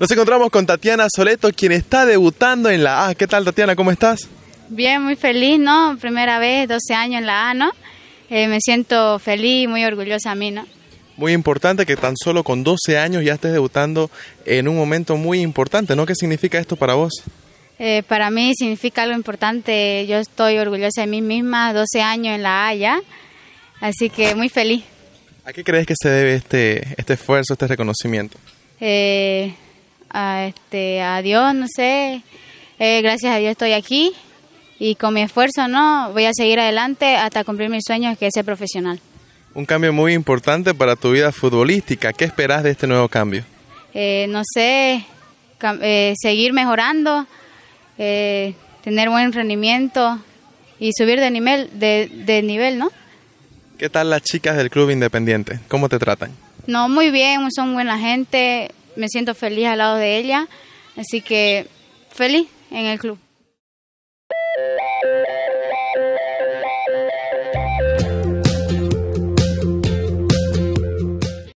Nos encontramos con Tatiana Soleto, quien está debutando en la A. ¿Qué tal, Tatiana? ¿Cómo estás? Bien, muy feliz, ¿no? Primera vez, 12 años en la A, ¿no? Eh, me siento feliz muy orgullosa a mí, ¿no? Muy importante que tan solo con 12 años ya estés debutando en un momento muy importante, ¿no? ¿Qué significa esto para vos? Eh, para mí significa algo importante. Yo estoy orgullosa de mí misma, 12 años en la A ya. así que muy feliz. ¿A qué crees que se debe este, este esfuerzo, este reconocimiento? Eh, a, este, a Dios, no sé, eh, gracias a Dios estoy aquí y con mi esfuerzo, ¿no? Voy a seguir adelante hasta cumplir mis sueños, que es ser profesional. Un cambio muy importante para tu vida futbolística. ¿Qué esperas de este nuevo cambio? Eh, no sé, eh, seguir mejorando, tener buen rendimiento y subir de nivel, de, de, nivel, ¿no? ¿Qué tal las chicas del Club Independiente? ¿Cómo te tratan? No, muy bien, son buena gente, me siento feliz al lado de ella, así que feliz en el club.